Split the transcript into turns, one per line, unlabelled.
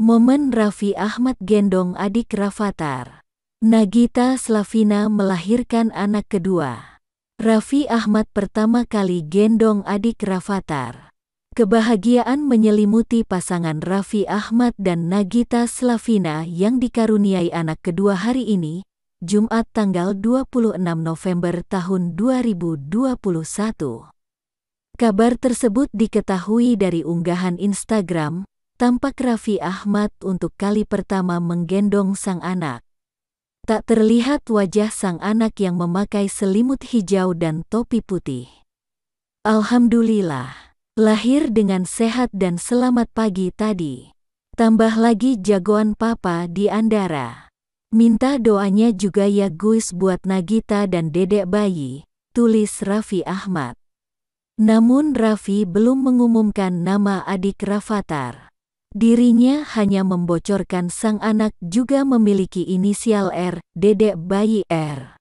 Momen Raffi Ahmad gendong adik Rafathar. Nagita Slavina melahirkan anak kedua. Raffi Ahmad pertama kali gendong adik Rafathar. Kebahagiaan menyelimuti pasangan Raffi Ahmad dan Nagita Slavina yang dikaruniai anak kedua hari ini, Jumat tanggal 26 November tahun 2021. Kabar tersebut diketahui dari unggahan Instagram Tampak Raffi Ahmad untuk kali pertama menggendong sang anak. Tak terlihat wajah sang anak yang memakai selimut hijau dan topi putih. Alhamdulillah, lahir dengan sehat dan selamat pagi tadi. Tambah lagi jagoan papa di Andara. Minta doanya juga ya guys buat Nagita dan dedek bayi, tulis Raffi Ahmad. Namun Raffi belum mengumumkan nama adik Rafathar. Dirinya hanya membocorkan sang anak juga memiliki inisial R, dedek bayi R.